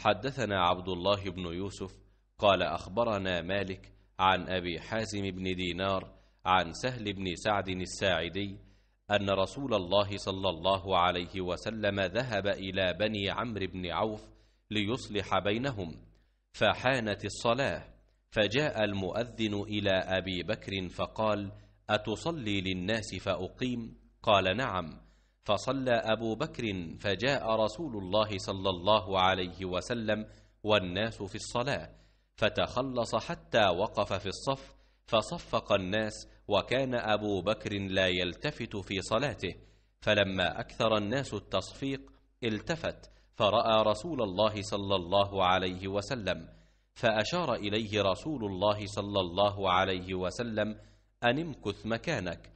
حدثنا عبد الله بن يوسف قال أخبرنا مالك عن أبي حازم بن دينار عن سهل بن سعد الساعدي أن رسول الله صلى الله عليه وسلم ذهب إلى بني عمرو بن عوف ليصلح بينهم فحانت الصلاة فجاء المؤذن إلى أبي بكر فقال أتصلي للناس فأقيم؟ قال نعم فصلى أبو بكر فجاء رسول الله صلى الله عليه وسلم والناس في الصلاة فتخلص حتى وقف في الصف فصفق الناس وكان أبو بكر لا يلتفت في صلاته فلما أكثر الناس التصفيق التفت فرأى رسول الله صلى الله عليه وسلم فأشار إليه رسول الله صلى الله عليه وسلم أن امكث مكانك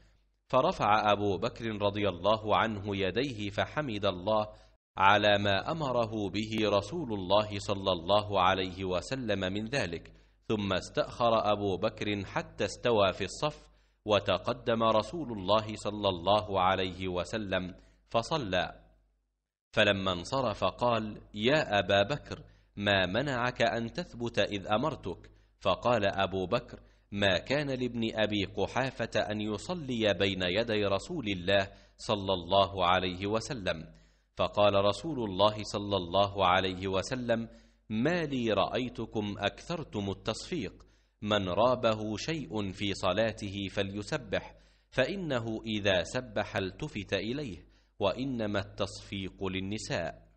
فرفع أبو بكر رضي الله عنه يديه فحمد الله على ما أمره به رسول الله صلى الله عليه وسلم من ذلك ثم استأخر أبو بكر حتى استوى في الصف وتقدم رسول الله صلى الله عليه وسلم فصلى فلما انصرف قال يا أبا بكر ما منعك أن تثبت إذ أمرتك فقال أبو بكر ما كان لابن ابي قحافه ان يصلي بين يدي رسول الله صلى الله عليه وسلم فقال رسول الله صلى الله عليه وسلم ما لي رايتكم اكثرتم التصفيق من رابه شيء في صلاته فليسبح فانه اذا سبح التفت اليه وانما التصفيق للنساء